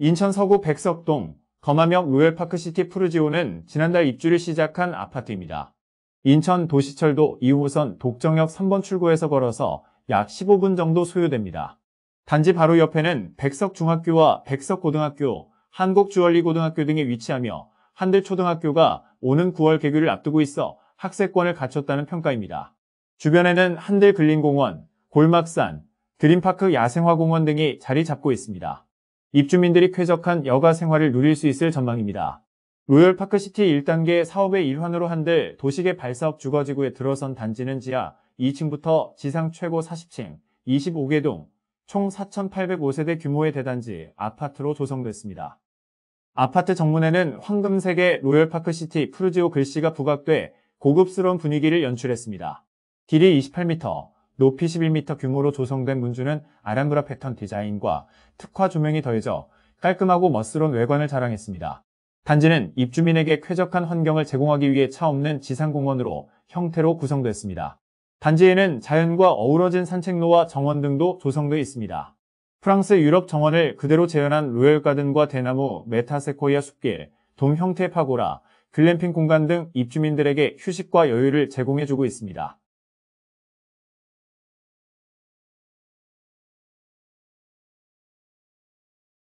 인천 서구 백석동 거마명 로열파크시티 푸르지오는 지난달 입주를 시작한 아파트입니다. 인천 도시철도 2호선 독정역 3번 출구에서 걸어서 약 15분 정도 소요됩니다. 단지 바로 옆에는 백석중학교와 백석고등학교, 한국주얼리고등학교 등이 위치하며 한들초등학교가 오는 9월 개교를 앞두고 있어 학세권을 갖췄다는 평가입니다. 주변에는 한들근린공원, 골막산, 드림파크 야생화공원 등이 자리 잡고 있습니다. 입주민들이 쾌적한 여가 생활을 누릴 수 있을 전망입니다. 로열 파크시티 1단계 사업의 일환으로 한들 도시계 발사업 주거지구에 들어선 단지는 지하 2층부터 지상 최고 40층 25개 동총 4,805세대 규모의 대단지 아파트로 조성됐습니다. 아파트 정문에는 황금색의 로열파크시티 푸르지오 글씨가 부각돼 고급스러운 분위기를 연출했습니다. 길이 28m, 높이 11m 규모로 조성된 문주는 아람브라 패턴 디자인과 특화 조명이 더해져 깔끔하고 멋스러운 외관을 자랑했습니다. 단지는 입주민에게 쾌적한 환경을 제공하기 위해 차없는 지상공원으로 형태로 구성됐습니다. 단지에는 자연과 어우러진 산책로와 정원 등도 조성되어 있습니다. 프랑스 유럽 정원을 그대로 재현한 로열가든과 대나무, 메타세코이아 숲길, 돔 형태 파고라, 글램핑 공간 등 입주민들에게 휴식과 여유를 제공해주고 있습니다.